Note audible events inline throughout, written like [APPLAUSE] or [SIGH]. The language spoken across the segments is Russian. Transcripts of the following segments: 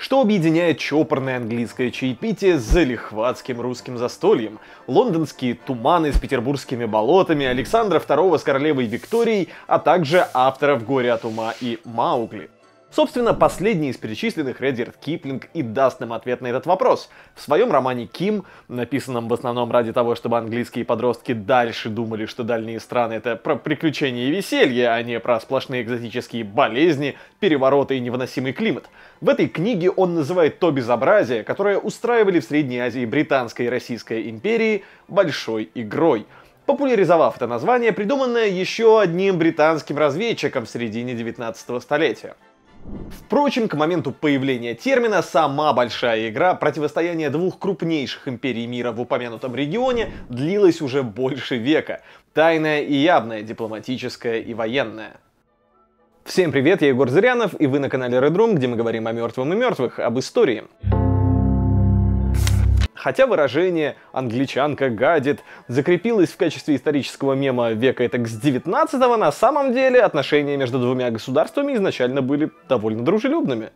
Что объединяет чопорное английское чаепитие с залихватским русским застольем? Лондонские туманы с петербургскими болотами, Александра II с королевой Викторией, а также авторов «Горе от ума» и «Маугли». Собственно, последний из перечисленных Редерт Киплинг и даст нам ответ на этот вопрос. В своем романе «Ким», написанном в основном ради того, чтобы английские подростки дальше думали, что дальние страны — это про приключения и веселье, а не про сплошные экзотические болезни, перевороты и невыносимый климат. В этой книге он называет то безобразие, которое устраивали в Средней Азии Британская и Российская империи, большой игрой — популяризовав это название, придуманное еще одним британским разведчиком в середине 19 столетия. Впрочем, к моменту появления термина сама большая игра, противостояние двух крупнейших империй мира в упомянутом регионе, длилась уже больше века. Тайная и явная, дипломатическая и военная. Всем привет, я Егор Зырянов, и вы на канале Redrum, где мы говорим о мертвом и мертвых, об истории. Хотя выражение «англичанка гадит» закрепилось в качестве исторического мема века так с 19-го, на самом деле отношения между двумя государствами изначально были довольно дружелюбными.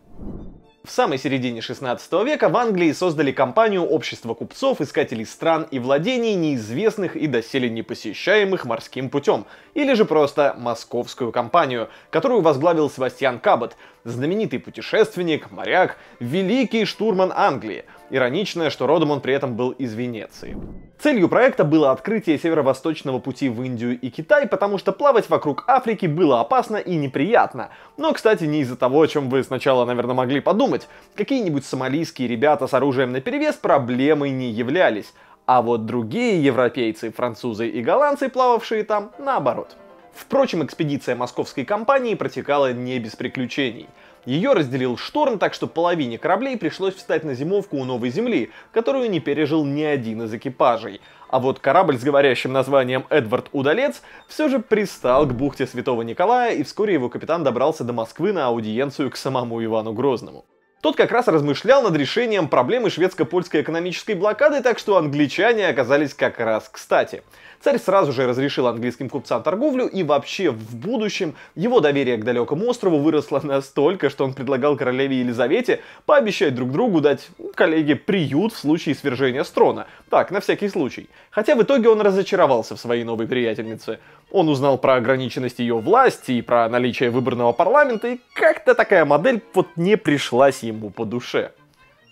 В самой середине 16 века в Англии создали компанию Общество купцов, искателей стран и владений, неизвестных и доселе непосещаемых морским путем, или же просто московскую компанию, которую возглавил Себастьян Кабот, знаменитый путешественник, моряк, великий штурман Англии, Ироничное, что родом он при этом был из Венеции. Целью проекта было открытие северо-восточного пути в Индию и Китай, потому что плавать вокруг Африки было опасно и неприятно. Но, кстати, не из-за того, о чем вы сначала, наверное, могли подумать. Какие-нибудь сомалийские ребята с оружием наперевес проблемой не являлись. А вот другие европейцы, французы и голландцы, плававшие там, наоборот. Впрочем, экспедиция московской компании протекала не без приключений. Ее разделил шторм, так что половине кораблей пришлось встать на зимовку у Новой Земли, которую не пережил ни один из экипажей. А вот корабль с говорящим названием «Эдвард Удалец» все же пристал к бухте Святого Николая, и вскоре его капитан добрался до Москвы на аудиенцию к самому Ивану Грозному. Тот как раз размышлял над решением проблемы шведско-польской экономической блокады, так что англичане оказались как раз кстати. Царь сразу же разрешил английским купцам торговлю, и вообще в будущем его доверие к далекому острову выросло настолько, что он предлагал королеве Елизавете пообещать друг другу дать коллеге приют в случае свержения с трона. Так, на всякий случай. Хотя в итоге он разочаровался в своей новой приятельнице. Он узнал про ограниченность ее власти и про наличие выборного парламента, и как-то такая модель вот не пришлась ему по душе.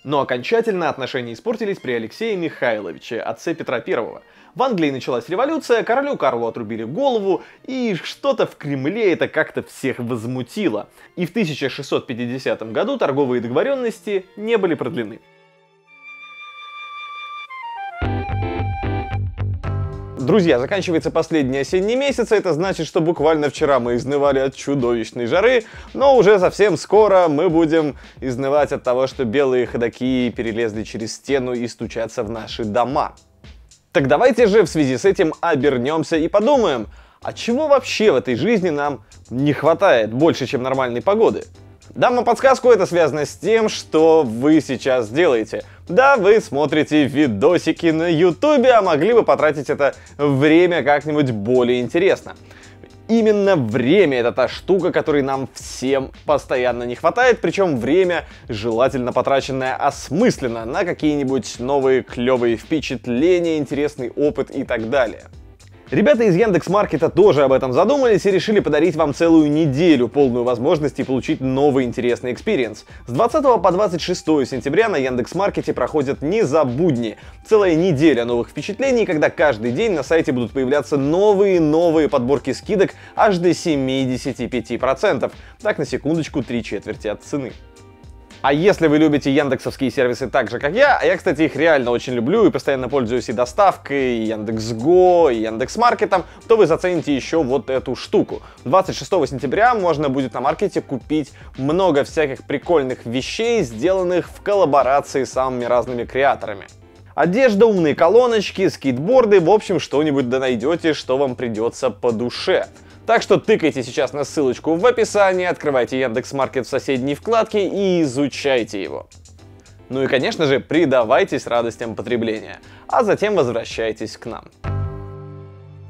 Но окончательно отношения испортились при Алексее Михайловиче, отце Петра Первого. В Англии началась революция, королю Карлу отрубили голову, и что-то в Кремле это как-то всех возмутило. И в 1650 году торговые договоренности не были продлены. Друзья, заканчивается последний осенний месяц, а это значит, что буквально вчера мы изнывали от чудовищной жары, но уже совсем скоро мы будем изнывать от того, что белые ходаки перелезли через стену и стучатся в наши дома. Так давайте же в связи с этим обернемся и подумаем, а чего вообще в этой жизни нам не хватает больше, чем нормальной погоды? Дам вам подсказку, это связано с тем, что вы сейчас делаете. Да, вы смотрите видосики на ютубе, а могли бы потратить это время как-нибудь более интересно. Именно время это та штука, которой нам всем постоянно не хватает, причем время, желательно потраченное осмысленно на какие-нибудь новые клевые впечатления, интересный опыт и так далее. Ребята из Яндекс Маркета тоже об этом задумались и решили подарить вам целую неделю полную возможности получить новый интересный экспириенс. С 20 по 26 сентября на Яндекс Маркете проходят не за будни. Целая неделя новых впечатлений, когда каждый день на сайте будут появляться новые-новые подборки скидок аж до 75%. Так, на секундочку, три четверти от цены. А если вы любите яндексовские сервисы так же, как я, а я, кстати, их реально очень люблю и постоянно пользуюсь и доставкой, и Яндекс.Го, и Яндекс.Маркетом, то вы зацените еще вот эту штуку. 26 сентября можно будет на маркете купить много всяких прикольных вещей, сделанных в коллаборации с самыми разными креаторами. Одежда, умные колоночки, скейтборды, в общем, что-нибудь да найдете, что вам придется по душе. Так что тыкайте сейчас на ссылочку в описании, открывайте Яндекс.Маркет в соседней вкладке и изучайте его. Ну и, конечно же, предавайтесь радостям потребления, а затем возвращайтесь к нам.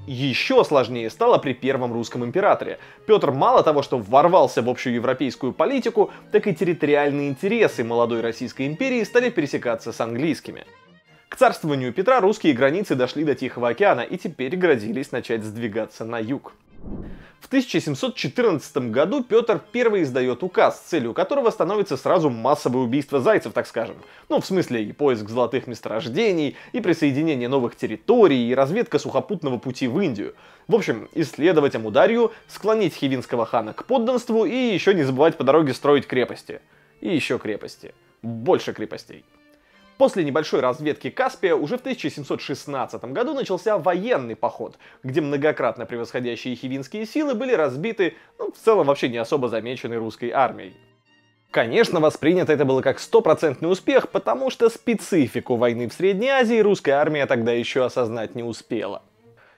Еще сложнее стало при первом русском императоре. Петр мало того, что ворвался в общую европейскую политику, так и территориальные интересы молодой Российской империи стали пересекаться с английскими. К царствованию Петра русские границы дошли до Тихого океана и теперь грозились начать сдвигаться на юг. В 1714 году Петр I издает указ, целью которого становится сразу массовое убийство зайцев, так скажем. Ну, в смысле и поиск золотых месторождений, и присоединение новых территорий, и разведка сухопутного пути в Индию. В общем, исследовать Амударью, склонить хивинского хана к подданству и еще не забывать по дороге строить крепости. И еще крепости. Больше крепостей. После небольшой разведки Каспия уже в 1716 году начался военный поход, где многократно превосходящие хивинские силы были разбиты, ну, в целом вообще не особо замеченной русской армией. Конечно, воспринято это было как стопроцентный успех, потому что специфику войны в Средней Азии русская армия тогда еще осознать не успела.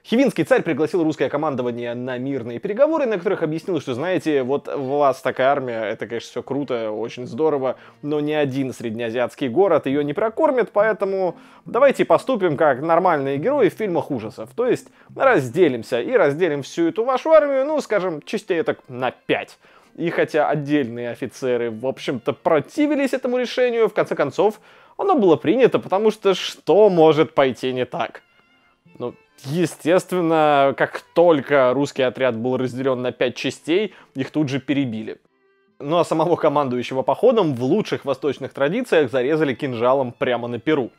Хивинский царь пригласил русское командование на мирные переговоры, на которых объяснил, что, знаете, вот у вас такая армия, это, конечно, все круто, очень здорово, но ни один среднеазиатский город ее не прокормит, поэтому давайте поступим как нормальные герои в фильмах ужасов. То есть разделимся и разделим всю эту вашу армию, ну, скажем, частей так на пять. И хотя отдельные офицеры, в общем-то, противились этому решению, в конце концов, оно было принято, потому что что может пойти не так? Ну, Естественно, как только русский отряд был разделен на пять частей, их тут же перебили. Ну а самого командующего походом в лучших восточных традициях зарезали кинжалом прямо на перу.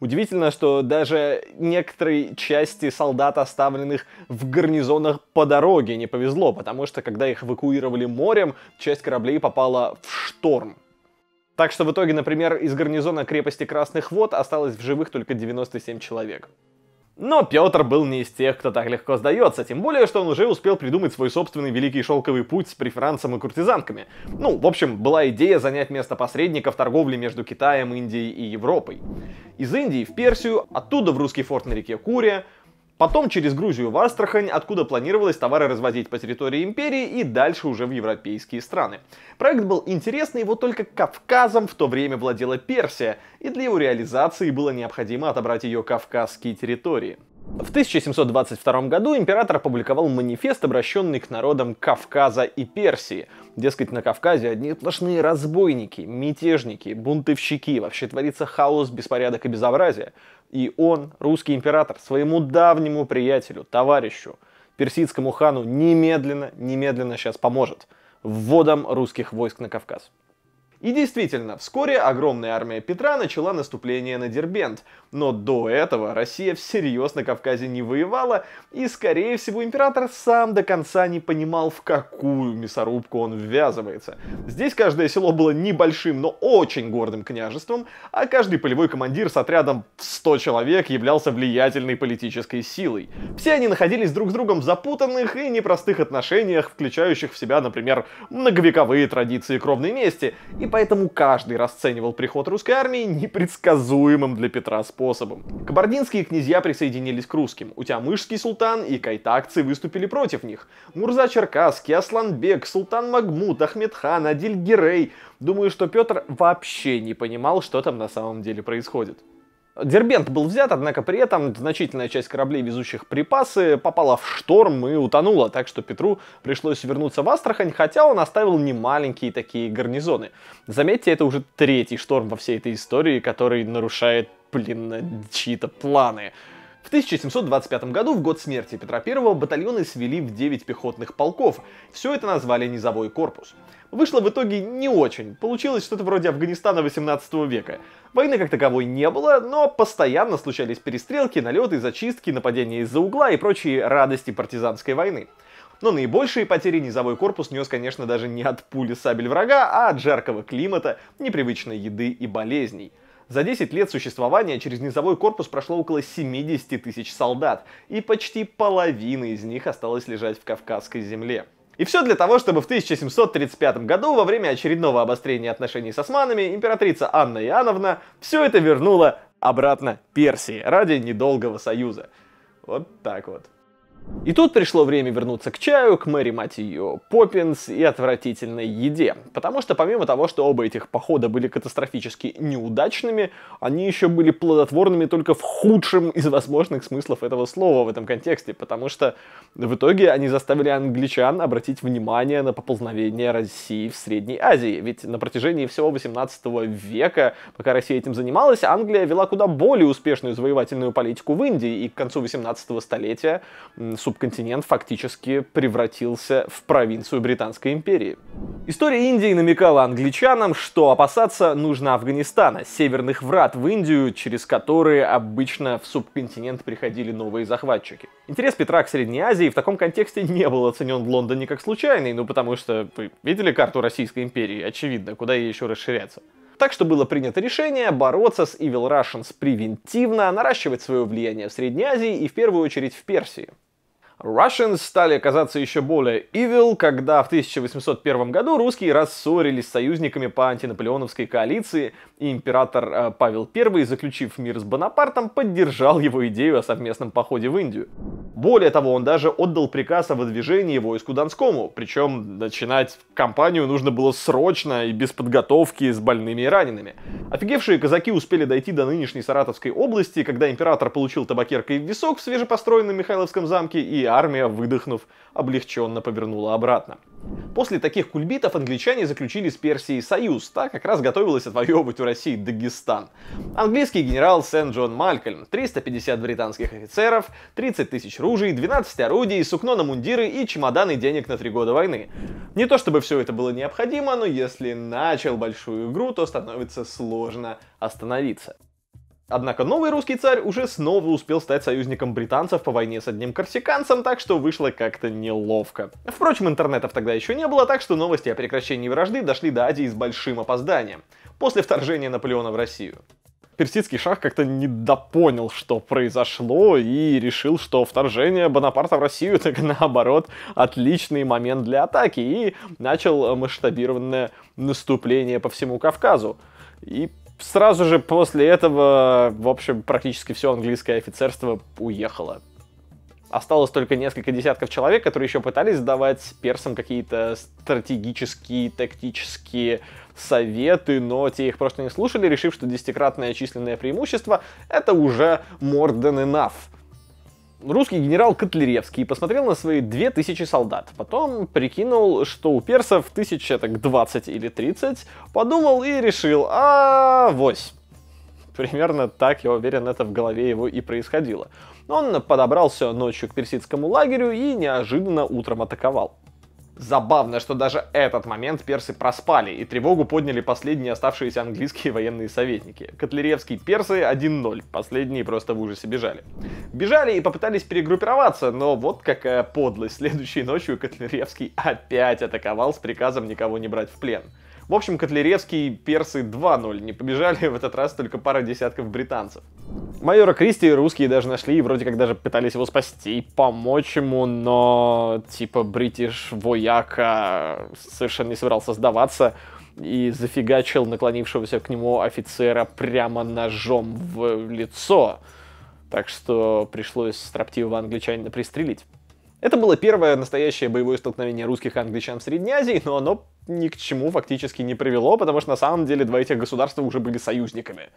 Удивительно, что даже некоторые части солдат, оставленных в гарнизонах по дороге, не повезло, потому что когда их эвакуировали морем, часть кораблей попала в шторм. Так что в итоге, например, из гарнизона крепости Красных Вод осталось в живых только 97 человек. Но Петр был не из тех, кто так легко сдается, тем более, что он уже успел придумать свой собственный великий шелковый путь с преферансом и куртизанками. Ну, в общем, была идея занять место посредника в торговле между Китаем, Индией и Европой. Из Индии в Персию, оттуда в русский форт на реке Курия, Потом через Грузию в Астрахань, откуда планировалось товары развозить по территории империи и дальше уже в европейские страны. Проект был интересный, вот только Кавказом в то время владела Персия, и для его реализации было необходимо отобрать ее кавказские территории. В 1722 году император опубликовал манифест, обращенный к народам Кавказа и Персии. Дескать, на Кавказе одни сплошные разбойники, мятежники, бунтовщики, вообще творится хаос, беспорядок и безобразие. И он, русский император, своему давнему приятелю, товарищу, персидскому хану немедленно, немедленно сейчас поможет вводом русских войск на Кавказ. И действительно, вскоре огромная армия Петра начала наступление на Дербент, но до этого Россия всерьез на Кавказе не воевала, и, скорее всего, император сам до конца не понимал, в какую мясорубку он ввязывается. Здесь каждое село было небольшим, но очень гордым княжеством, а каждый полевой командир с отрядом в 100 человек являлся влиятельной политической силой. Все они находились друг с другом в запутанных и непростых отношениях, включающих в себя, например, многовековые традиции кровной мести, и поэтому каждый расценивал приход русской армии непредсказуемым для Петра способом. Кабардинские князья присоединились к русским, Утямышский султан и кайтакцы выступили против них. Мурза Черкасский, Асланбек, Султан Магмут, Ахмедхан, Адиль Гирей. Думаю, что Петр вообще не понимал, что там на самом деле происходит. Дербент был взят, однако при этом значительная часть кораблей, везущих припасы, попала в шторм и утонула, так что Петру пришлось вернуться в Астрахань, хотя он оставил немаленькие такие гарнизоны. Заметьте, это уже третий шторм во всей этой истории, который нарушает, блин, чьи-то планы. В 1725 году, в год смерти Петра I, батальоны свели в 9 пехотных полков. Все это назвали низовой корпус вышло в итоге не очень. Получилось что-то вроде Афганистана 18 века. Войны как таковой не было, но постоянно случались перестрелки, налеты, зачистки, нападения из-за угла и прочие радости партизанской войны. Но наибольшие потери низовой корпус нес, конечно, даже не от пули сабель врага, а от жаркого климата, непривычной еды и болезней. За 10 лет существования через низовой корпус прошло около 70 тысяч солдат, и почти половина из них осталась лежать в Кавказской земле. И все для того, чтобы в 1735 году, во время очередного обострения отношений с османами, императрица Анна Иоанновна все это вернула обратно Персии ради недолгого союза. Вот так вот. И тут пришло время вернуться к чаю, к Мэри, мать ее, Поппинс и отвратительной еде. Потому что помимо того, что оба этих похода были катастрофически неудачными, они еще были плодотворными только в худшем из возможных смыслов этого слова в этом контексте, потому что в итоге они заставили англичан обратить внимание на поползновение России в Средней Азии. Ведь на протяжении всего 18 века, пока Россия этим занималась, Англия вела куда более успешную завоевательную политику в Индии, и к концу 18 столетия субконтинент фактически превратился в провинцию Британской империи. История Индии намекала англичанам, что опасаться нужно Афганистана, северных врат в Индию, через которые обычно в субконтинент приходили новые захватчики. Интерес Петра к Средней Азии в таком контексте не был оценен в Лондоне как случайный, ну потому что вы видели карту Российской империи, очевидно, куда ей еще расширяться. Так что было принято решение бороться с Evil Russians превентивно, наращивать свое влияние в Средней Азии и в первую очередь в Персии. Russians стали казаться еще более evil, когда в 1801 году русские рассорились с союзниками по антинаполеоновской коалиции и император э, Павел I, заключив мир с Бонапартом, поддержал его идею о совместном походе в Индию. Более того, он даже отдал приказ о выдвижении войску Донскому, причем начинать кампанию нужно было срочно и без подготовки с больными и ранеными. Офигевшие казаки успели дойти до нынешней Саратовской области, когда император получил табакеркой в висок в свежепостроенном Михайловском замке, и армия, выдохнув, облегченно повернула обратно. После таких кульбитов англичане заключили с Персией союз, так как раз готовилась отвоевывать у России Дагестан. Английский генерал сен джон Малькольм, 350 британских офицеров, 30 тысяч ружей, 12 орудий, сукно на мундиры и чемоданы денег на три года войны. Не то чтобы все это было необходимо, но если начал большую игру, то становится сложно остановиться. Однако новый русский царь уже снова успел стать союзником британцев по войне с одним корсиканцем, так что вышло как-то неловко. Впрочем, интернетов тогда еще не было, так что новости о прекращении вражды дошли до Азии с большим опозданием, после вторжения Наполеона в Россию. Персидский шах как-то недопонял, что произошло, и решил, что вторжение Бонапарта в Россию так наоборот отличный момент для атаки, и начал масштабированное наступление по всему Кавказу. И сразу же после этого, в общем, практически все английское офицерство уехало. Осталось только несколько десятков человек, которые еще пытались давать персам какие-то стратегические, тактические советы, но те их просто не слушали, решив, что десятикратное численное преимущество — это уже more than enough русский генерал Котляревский посмотрел на свои 2000 солдат. Потом прикинул, что у персов 1000 так 20 или 30. Подумал и решил, а вось. Примерно так, я уверен, это в голове его и происходило. Он подобрался ночью к персидскому лагерю и неожиданно утром атаковал. Забавно, что даже этот момент персы проспали, и тревогу подняли последние оставшиеся английские военные советники. Котлеровские персы 1-0, последние просто в ужасе бежали. Бежали и попытались перегруппироваться, но вот какая подлость. Следующей ночью Котлеровский опять атаковал с приказом никого не брать в плен. В общем, Котляревские персы 2-0 не побежали, в этот раз только пара десятков британцев. Майора Кристи русские даже нашли и вроде как даже пытались его спасти, помочь ему, но типа бритиш вояка совершенно не собирался сдаваться и зафигачил наклонившегося к нему офицера прямо ножом в лицо. Так что пришлось строптивого англичанина пристрелить. Это было первое настоящее боевое столкновение русских и англичан в Средней Азии, но оно ни к чему фактически не привело, потому что на самом деле два этих государства уже были союзниками.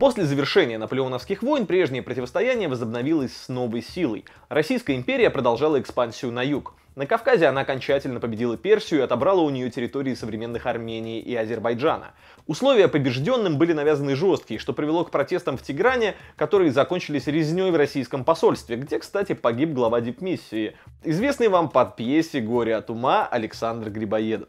После завершения наполеоновских войн прежнее противостояние возобновилось с новой силой. Российская империя продолжала экспансию на юг. На Кавказе она окончательно победила Персию и отобрала у нее территории современных Армении и Азербайджана. Условия побежденным были навязаны жесткие, что привело к протестам в Тигране, которые закончились резней в российском посольстве, где, кстати, погиб глава дипмиссии, известный вам под пьесе «Горе от ума» Александр Грибоедов.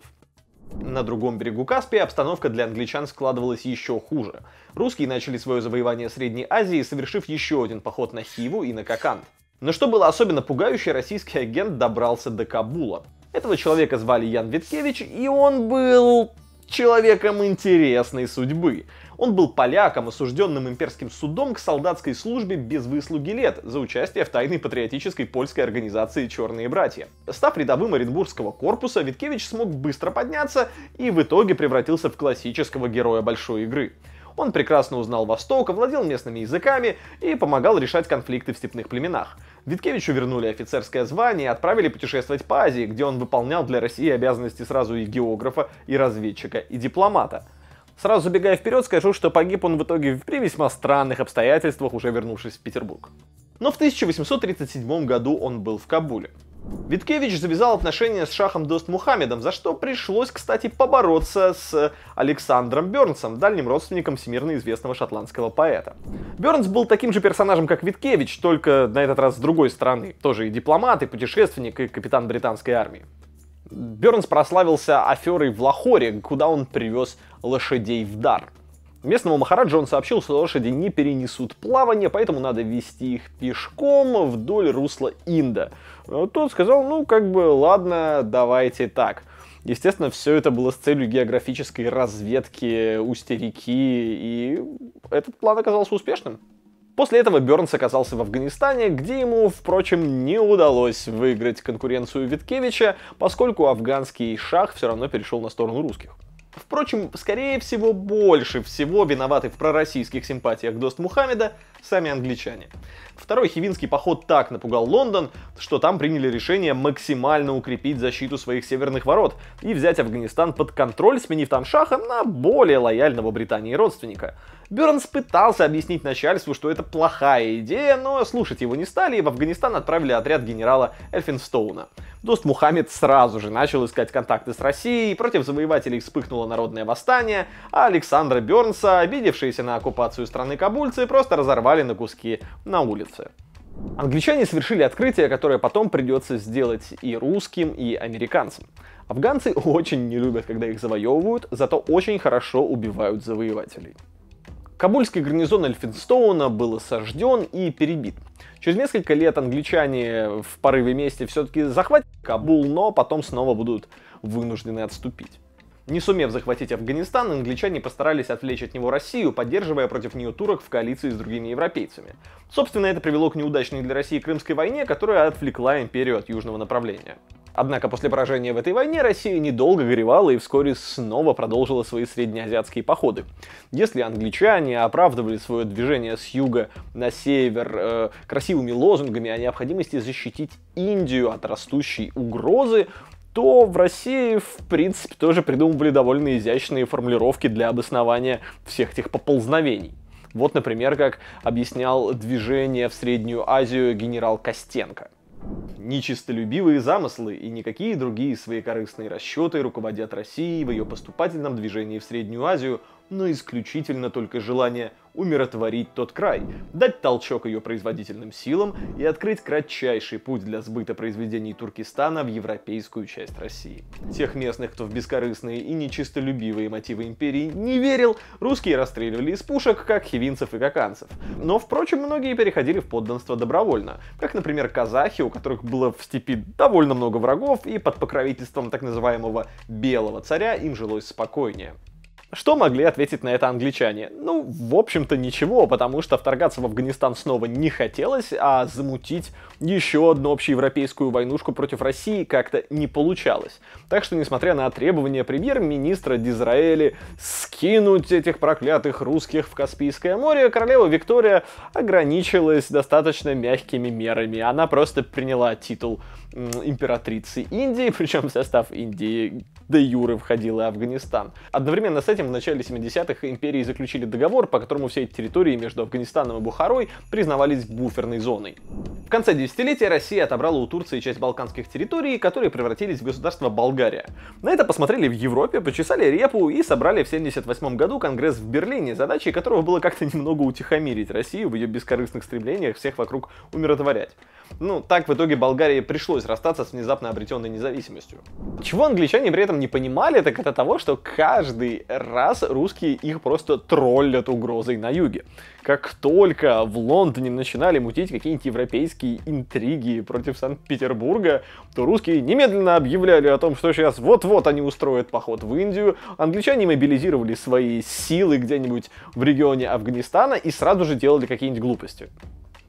На другом берегу Каспия обстановка для англичан складывалась еще хуже. Русские начали свое завоевание Средней Азии, совершив еще один поход на Хиву и на Коканд. Но что было особенно пугающе, российский агент добрался до Кабула. Этого человека звали Ян Виткевич, и он был человеком интересной судьбы. Он был поляком, осужденным имперским судом к солдатской службе без выслуги лет за участие в тайной патриотической польской организации «Черные братья». Став рядовым Оренбургского корпуса, Виткевич смог быстро подняться и в итоге превратился в классического героя большой игры. Он прекрасно узнал Восток, овладел местными языками и помогал решать конфликты в степных племенах. Виткевичу вернули офицерское звание и отправили путешествовать по Азии, где он выполнял для России обязанности сразу и географа, и разведчика, и дипломата – Сразу забегая вперед, скажу, что погиб он в итоге при весьма странных обстоятельствах, уже вернувшись в Петербург. Но в 1837 году он был в Кабуле. Виткевич завязал отношения с Шахом Дост Мухаммедом, за что пришлось, кстати, побороться с Александром Бернсом, дальним родственником всемирно известного шотландского поэта. Бернс был таким же персонажем, как Виткевич, только на этот раз с другой стороны. Тоже и дипломат, и путешественник, и капитан британской армии. Бернс прославился аферой в Лахоре, куда он привез лошадей в дар. Местному Махараджу он сообщил, что лошади не перенесут плавание, поэтому надо вести их пешком вдоль русла Инда. тот сказал, ну как бы ладно, давайте так. Естественно, все это было с целью географической разведки устья реки, и этот план оказался успешным. После этого Бернс оказался в Афганистане, где ему, впрочем, не удалось выиграть конкуренцию Виткевича, поскольку афганский шах все равно перешел на сторону русских. Впрочем, скорее всего, больше всего виноваты в пророссийских симпатиях Дост Мухаммеда сами англичане. Второй хивинский поход так напугал Лондон, что там приняли решение максимально укрепить защиту своих северных ворот и взять Афганистан под контроль, сменив там шаха на более лояльного Британии родственника. Бернс пытался объяснить начальству, что это плохая идея, но слушать его не стали и в Афганистан отправили отряд генерала Эльфинстоуна. Дост Мухаммед сразу же начал искать контакты с Россией, против завоевателей вспыхнуло народное восстание, а Александра Бернса, обидевшиеся на оккупацию страны кабульцы, просто разорвали на куски на улице. Англичане совершили открытие, которое потом придется сделать и русским, и американцам. Афганцы [LAUGHS] очень не любят, когда их завоевывают, зато очень хорошо убивают завоевателей. Кабульский гарнизон Эльфинстоуна был осажден и перебит. Через несколько лет англичане в порыве мести все-таки захватят Кабул, но потом снова будут вынуждены отступить. Не сумев захватить Афганистан, англичане постарались отвлечь от него Россию, поддерживая против нее турок в коалиции с другими европейцами. Собственно, это привело к неудачной для России Крымской войне, которая отвлекла империю от южного направления. Однако после поражения в этой войне Россия недолго горевала и вскоре снова продолжила свои среднеазиатские походы. Если англичане оправдывали свое движение с юга на север э, красивыми лозунгами о необходимости защитить Индию от растущей угрозы, то в России, в принципе, тоже придумывали довольно изящные формулировки для обоснования всех этих поползновений. Вот, например, как объяснял движение в Среднюю Азию генерал Костенко. Нечистолюбивые замыслы и никакие другие свои корыстные расчеты руководят Россией в ее поступательном движении в Среднюю Азию но исключительно только желание умиротворить тот край, дать толчок ее производительным силам и открыть кратчайший путь для сбыта произведений Туркестана в европейскую часть России. Тех местных, кто в бескорыстные и нечистолюбивые мотивы империи не верил, русские расстреливали из пушек, как хивинцев и каканцев. Но, впрочем, многие переходили в подданство добровольно, как, например, казахи, у которых было в степи довольно много врагов, и под покровительством так называемого «белого царя» им жилось спокойнее. Что могли ответить на это англичане? Ну, в общем-то ничего, потому что вторгаться в Афганистан снова не хотелось, а замутить еще одну общеевропейскую войнушку против России как-то не получалось. Так что, несмотря на требования премьер-министра Дизраэли скинуть этих проклятых русских в Каспийское море, королева Виктория ограничилась достаточно мягкими мерами. Она просто приняла титул императрицы Индии, [LAUGHS] причем в состав Индии до юры входил и Афганистан. Одновременно с этим этим в начале 70-х империи заключили договор, по которому все эти территории между Афганистаном и Бухарой признавались буферной зоной. В конце десятилетия Россия отобрала у Турции часть балканских территорий, которые превратились в государство Болгария. На это посмотрели в Европе, почесали репу и собрали в 78 году Конгресс в Берлине, задачей которого было как-то немного утихомирить Россию в ее бескорыстных стремлениях всех вокруг умиротворять. Ну, так в итоге Болгарии пришлось расстаться с внезапно обретенной независимостью. Чего англичане при этом не понимали, так это того, что каждый раз русские их просто троллят угрозой на юге. Как только в Лондоне начинали мутить какие-нибудь европейские интриги против Санкт-Петербурга, то русские немедленно объявляли о том, что сейчас вот-вот они устроят поход в Индию, англичане мобилизировали свои силы где-нибудь в регионе Афганистана и сразу же делали какие-нибудь глупости.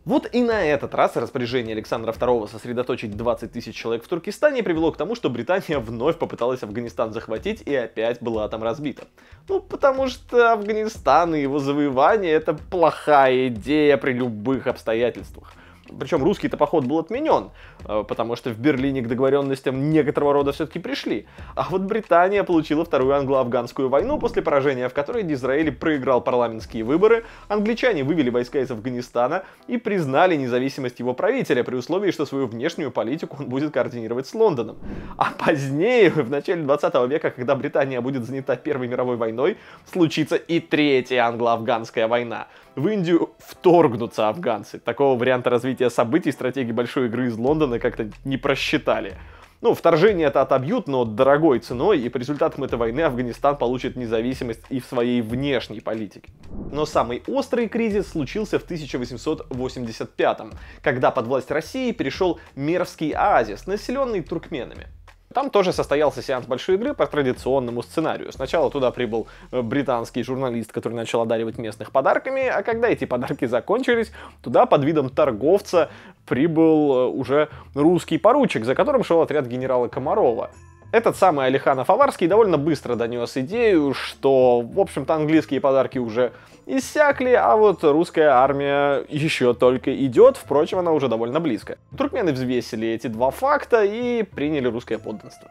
Вот и на этот раз распоряжение Александра II сосредоточить 20 тысяч человек в Туркестане привело к тому, что Британия вновь попыталась Афганистан захватить и опять была там разбита. Ну, потому что Афганистан и его завоевание — это плохая идея при любых обстоятельствах. Причем русский-то поход был отменен, э, потому что в Берлине к договоренностям некоторого рода все-таки пришли. А вот Британия получила вторую англо-афганскую войну, после поражения в которой Дизраэль проиграл парламентские выборы, англичане вывели войска из Афганистана и признали независимость его правителя, при условии, что свою внешнюю политику он будет координировать с Лондоном. А позднее, в начале 20 века, когда Британия будет занята Первой мировой войной, случится и Третья англо-афганская война. В Индию вторгнутся афганцы. Такого варианта развития развития событий, стратегии большой игры из Лондона как-то не просчитали. Ну, вторжение это отобьют, но дорогой ценой, и по результатам этой войны Афганистан получит независимость и в своей внешней политике. Но самый острый кризис случился в 1885 когда под власть России перешел Мервский оазис, населенный туркменами. Там тоже состоялся сеанс большой игры по традиционному сценарию. Сначала туда прибыл э, британский журналист, который начал одаривать местных подарками, а когда эти подарки закончились, туда под видом торговца прибыл э, уже русский поручик, за которым шел отряд генерала Комарова. Этот самый Алиханов Аварский довольно быстро донес идею, что, в общем-то, английские подарки уже иссякли, а вот русская армия еще только идет, впрочем, она уже довольно близко. Туркмены взвесили эти два факта и приняли русское подданство.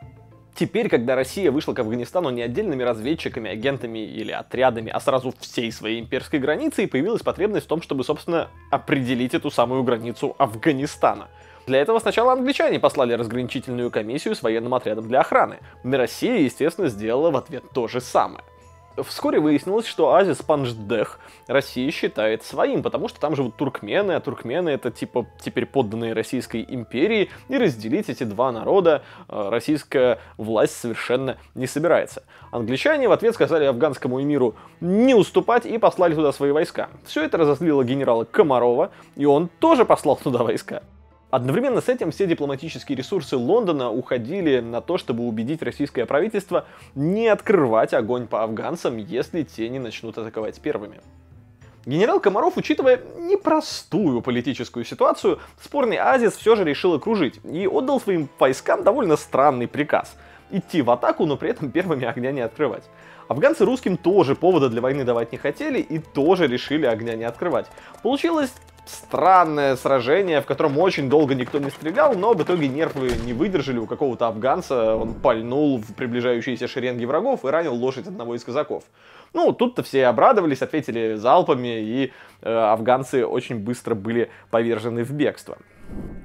Теперь, когда Россия вышла к Афганистану не отдельными разведчиками, агентами или отрядами, а сразу всей своей имперской границей, появилась потребность в том, чтобы, собственно, определить эту самую границу Афганистана – для этого сначала англичане послали разграничительную комиссию с военным отрядом для охраны, и Россия, естественно, сделала в ответ то же самое. Вскоре выяснилось, что Азис Панждех Россия считает своим, потому что там живут туркмены, а туркмены это типа теперь подданные Российской империи, и разделить эти два народа э, российская власть совершенно не собирается. Англичане в ответ сказали афганскому эмиру не уступать и послали туда свои войска. Все это разозлило генерала Комарова, и он тоже послал туда войска. Одновременно с этим все дипломатические ресурсы Лондона уходили на то, чтобы убедить российское правительство не открывать огонь по афганцам, если те не начнут атаковать первыми. Генерал Комаров, учитывая непростую политическую ситуацию, спорный Азис все же решил окружить и отдал своим войскам довольно странный приказ – идти в атаку, но при этом первыми огня не открывать. Афганцы русским тоже повода для войны давать не хотели и тоже решили огня не открывать. Получилось странное сражение, в котором очень долго никто не стрелял, но в итоге нервы не выдержали у какого-то афганца, он пальнул в приближающиеся шеренги врагов и ранил лошадь одного из казаков. Ну, тут-то все обрадовались, ответили залпами, и э, афганцы очень быстро были повержены в бегство.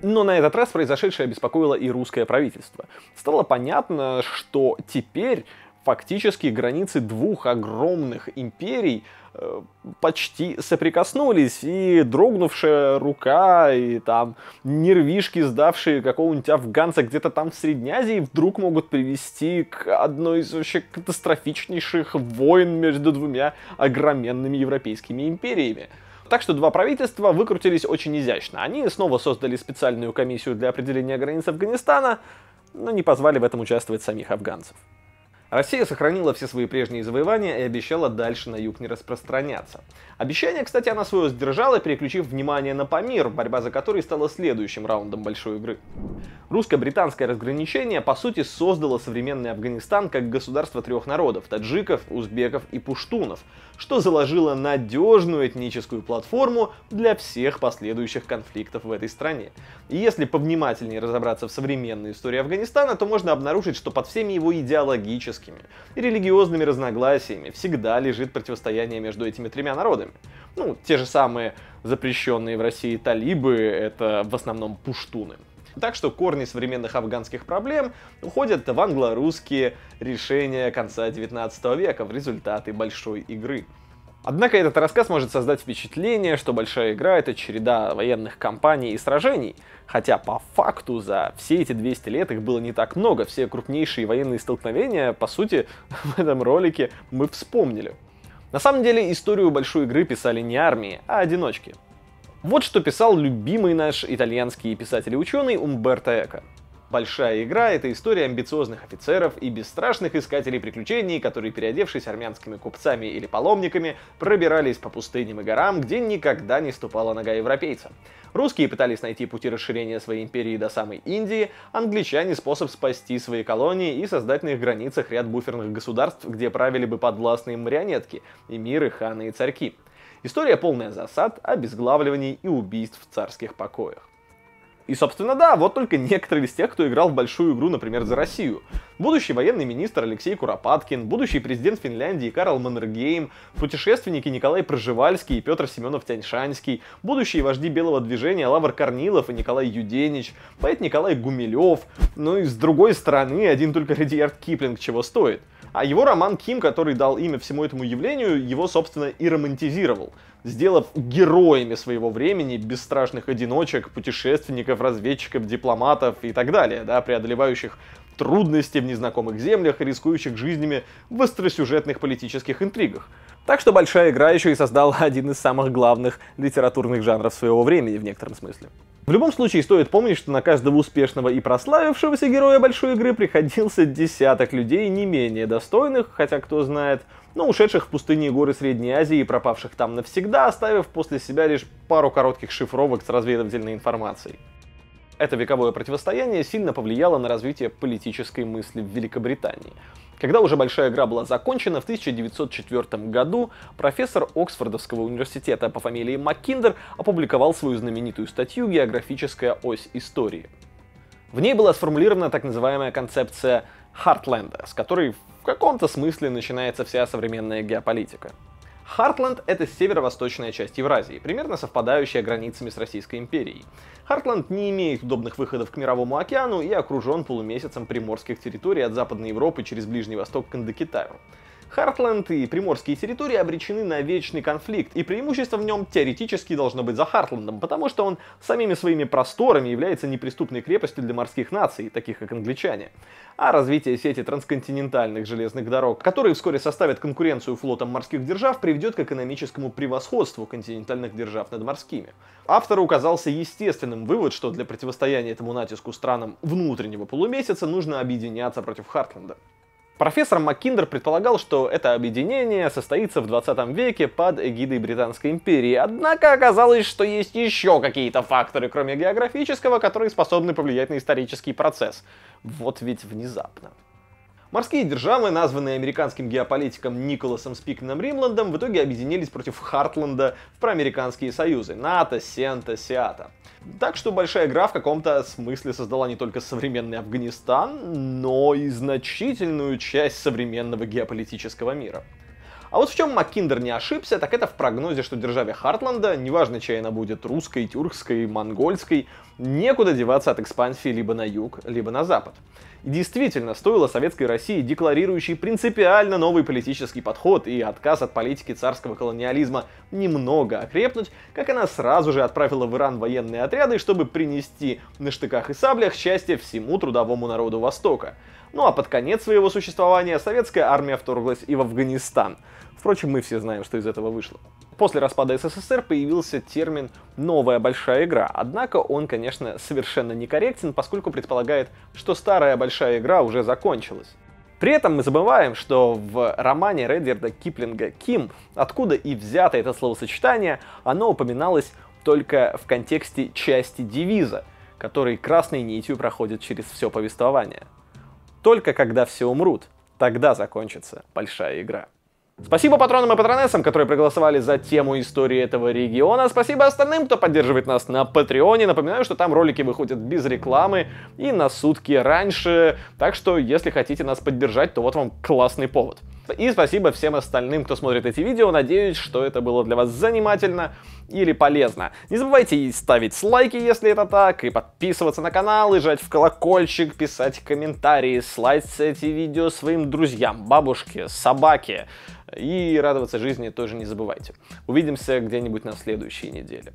Но на этот раз произошедшее беспокоило и русское правительство. Стало понятно, что теперь фактически границы двух огромных империй э, почти соприкоснулись, и дрогнувшая рука, и там нервишки, сдавшие какого-нибудь афганца где-то там в Средней Азии, вдруг могут привести к одной из вообще катастрофичнейших войн между двумя огроменными европейскими империями. Так что два правительства выкрутились очень изящно. Они снова создали специальную комиссию для определения границ Афганистана, но не позвали в этом участвовать самих афганцев. Россия сохранила все свои прежние завоевания и обещала дальше на юг не распространяться. Обещание, кстати, она свое сдержала, переключив внимание на Памир, борьба за который стала следующим раундом большой игры. Русско-британское разграничение, по сути, создало современный Афганистан как государство трех народов – таджиков, узбеков и пуштунов, что заложило надежную этническую платформу для всех последующих конфликтов в этой стране. И если повнимательнее разобраться в современной истории Афганистана, то можно обнаружить, что под всеми его идеологическими политическими и религиозными разногласиями всегда лежит противостояние между этими тремя народами. Ну, те же самые запрещенные в России талибы — это в основном пуштуны. Так что корни современных афганских проблем уходят в англо-русские решения конца 19 века в результаты большой игры. Однако этот рассказ может создать впечатление, что большая игра — это череда военных кампаний и сражений, хотя по факту за все эти 200 лет их было не так много, все крупнейшие военные столкновения, по сути, [LAUGHS] в этом ролике мы вспомнили. На самом деле историю большой игры писали не армии, а одиночки. Вот что писал любимый наш итальянский писатель и ученый Умберто Эко. Большая игра — это история амбициозных офицеров и бесстрашных искателей приключений, которые, переодевшись армянскими купцами или паломниками, пробирались по пустыням и горам, где никогда не ступала нога европейца. Русские пытались найти пути расширения своей империи до самой Индии, англичане — способ спасти свои колонии и создать на их границах ряд буферных государств, где правили бы подвластные марионетки, эмиры, ханы и царьки. История полная засад, обезглавливаний и убийств в царских покоях. И, собственно, да, вот только некоторые из тех, кто играл в большую игру, например, за Россию. Будущий военный министр Алексей Куропаткин, будущий президент Финляндии Карл Маннергейм, путешественники Николай Проживальский и Петр Семенов Тяньшанский, будущие вожди Белого движения Лавр Корнилов и Николай Юденич, поэт Николай Гумилев, ну и с другой стороны, один только Редиард Киплинг чего стоит. А его роман Ким, который дал имя всему этому явлению, его, собственно, и романтизировал сделав героями своего времени бесстрашных одиночек, путешественников, разведчиков, дипломатов и так далее, да, преодолевающих трудности в незнакомых землях рискующих жизнями в остросюжетных политических интригах. Так что «Большая игра» еще и создала [LAUGHS] один из самых главных литературных жанров своего времени в некотором смысле. В любом случае, стоит помнить, что на каждого успешного и прославившегося героя большой игры приходился десяток людей не менее достойных, хотя кто знает, но ушедших в пустыни и горы Средней Азии и пропавших там навсегда, оставив после себя лишь пару коротких шифровок с разведывательной информацией. Это вековое противостояние сильно повлияло на развитие политической мысли в Великобритании. Когда уже большая игра была закончена, в 1904 году профессор Оксфордовского университета по фамилии Маккиндер опубликовал свою знаменитую статью «Географическая ось истории». В ней была сформулирована так называемая концепция Хартленда, с которой каком-то смысле начинается вся современная геополитика. Хартланд — это северо-восточная часть Евразии, примерно совпадающая границами с Российской империей. Хартланд не имеет удобных выходов к Мировому океану и окружен полумесяцем приморских территорий от Западной Европы через Ближний Восток к Индокитаю. Хартланд и приморские территории обречены на вечный конфликт, и преимущество в нем теоретически должно быть за Хартландом, потому что он самими своими просторами является неприступной крепостью для морских наций, таких как англичане. А развитие сети трансконтинентальных железных дорог, которые вскоре составят конкуренцию флотам морских держав, приведет к экономическому превосходству континентальных держав над морскими. Автору указался естественным вывод, что для противостояния этому натиску странам внутреннего полумесяца нужно объединяться против Хартланда. Профессор Маккиндер предполагал, что это объединение состоится в 20 веке под эгидой Британской империи, однако оказалось, что есть еще какие-то факторы, кроме географического, которые способны повлиять на исторический процесс. Вот ведь внезапно. Морские державы, названные американским геополитиком Николасом Спикманом Римландом, в итоге объединились против Хартланда в проамериканские союзы — НАТО, Сента, Сиата. Так что большая игра в каком-то смысле создала не только современный Афганистан, но и значительную часть современного геополитического мира. А вот в чем Маккиндер не ошибся, так это в прогнозе, что державе Хартланда, неважно, чья она будет, русской, тюркской, монгольской, Некуда деваться от экспансии либо на юг, либо на запад. И действительно, стоило Советской России, декларирующей принципиально новый политический подход и отказ от политики царского колониализма, немного окрепнуть, как она сразу же отправила в Иран военные отряды, чтобы принести на штыках и саблях счастье всему трудовому народу Востока. Ну а под конец своего существования советская армия вторглась и в Афганистан. Впрочем, мы все знаем, что из этого вышло. После распада СССР появился термин «новая большая игра», однако он, конечно, совершенно некорректен, поскольку предполагает, что старая большая игра уже закончилась. При этом мы забываем, что в романе Редверда Киплинга «Ким», откуда и взято это словосочетание, оно упоминалось только в контексте части девиза, который красной нитью проходит через все повествование. Только когда все умрут, тогда закончится большая игра. Спасибо патронам и патронессам, которые проголосовали за тему истории этого региона. Спасибо остальным, кто поддерживает нас на Патреоне. Напоминаю, что там ролики выходят без рекламы и на сутки раньше. Так что, если хотите нас поддержать, то вот вам классный повод. И спасибо всем остальным, кто смотрит эти видео. Надеюсь, что это было для вас занимательно или полезно. Не забывайте ставить лайки, если это так, и подписываться на канал, и жать в колокольчик, писать комментарии, слать эти видео своим друзьям, бабушке, собаке. И радоваться жизни тоже не забывайте. Увидимся где-нибудь на следующей неделе.